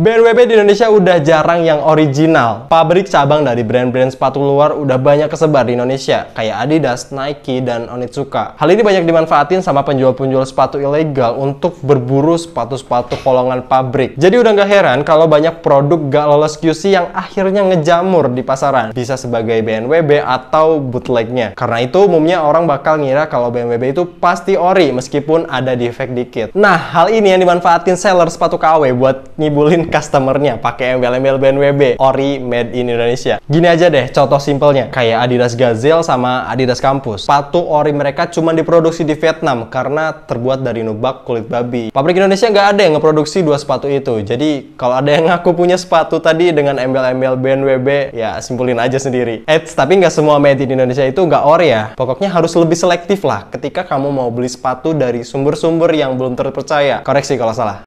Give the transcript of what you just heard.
BNWP di Indonesia udah jarang yang original. Pabrik cabang dari brand-brand sepatu luar udah banyak kesebar di Indonesia, kayak Adidas, Nike, dan Onitsuka. Hal ini banyak dimanfaatin sama penjual-penjual sepatu ilegal untuk berburu sepatu-sepatu kolongan pabrik. Jadi udah nggak heran kalau banyak produk gak lolos QC yang akhirnya ngejamur di pasaran, bisa sebagai BNWB atau bootlegnya. Karena itu umumnya orang bakal ngira kalau BNWB itu pasti ori meskipun ada defect dikit. Nah, hal ini yang dimanfaatin seller sepatu KW buat ngibulin ngedeketin customernya pakai embel-embel BNWB ori made in Indonesia gini aja deh contoh simpelnya kayak Adidas Gazelle sama Adidas Campus sepatu ori mereka cuma diproduksi di Vietnam karena terbuat dari nubak kulit babi pabrik Indonesia nggak ada yang ngeproduksi dua sepatu itu jadi kalau ada yang ngaku punya sepatu tadi dengan embel-embel BNWB ya simpulin aja sendiri Eits, tapi nggak semua made in Indonesia itu nggak ori ya pokoknya harus lebih selektif lah ketika kamu mau beli sepatu dari sumber-sumber yang belum terpercaya koreksi kalau salah